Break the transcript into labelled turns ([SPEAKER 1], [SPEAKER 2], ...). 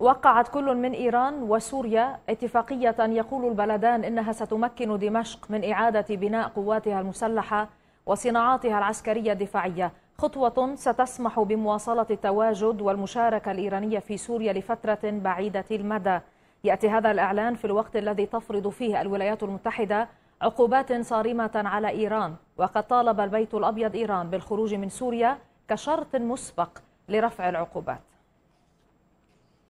[SPEAKER 1] وقعت كل من إيران وسوريا اتفاقية يقول البلدان إنها ستمكن دمشق من إعادة بناء قواتها المسلحة وصناعاتها العسكرية الدفاعية خطوة ستسمح بمواصلة التواجد والمشاركة الإيرانية في سوريا لفترة بعيدة المدى يأتي هذا الإعلان في الوقت الذي تفرض فيه الولايات المتحدة عقوبات صارمة على إيران وقد طالب البيت الأبيض إيران بالخروج من سوريا كشرط مسبق لرفع العقوبات